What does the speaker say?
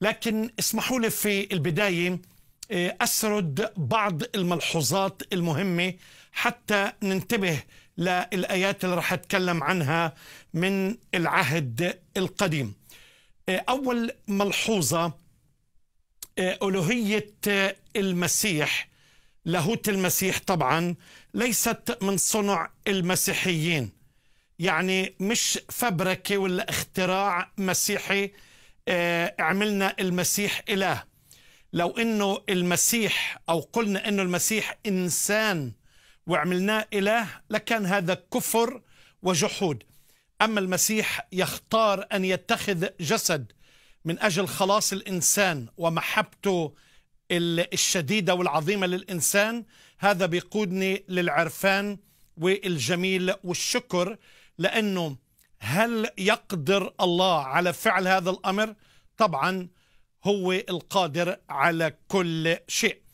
لكن اسمحوا لي في البداية آه، أسرد بعض الملحوظات المهمة حتى ننتبه للآيات اللي راح أتكلم عنها من العهد القديم آه، أول ملحوظة آه، ألوهية المسيح لاهوت المسيح طبعا ليست من صنع المسيحيين يعني مش فبركة ولا اختراع مسيحي آه، عملنا المسيح إله لو أنه المسيح أو قلنا أنه المسيح إنسان وعملناه إله لكان هذا كفر وجحود أما المسيح يختار أن يتخذ جسد من أجل خلاص الإنسان ومحبته الشديدة والعظيمة للإنسان هذا بيقودني للعرفان والجميل والشكر لأنه هل يقدر الله على فعل هذا الامر؟ طبعا هو القادر على كل شيء.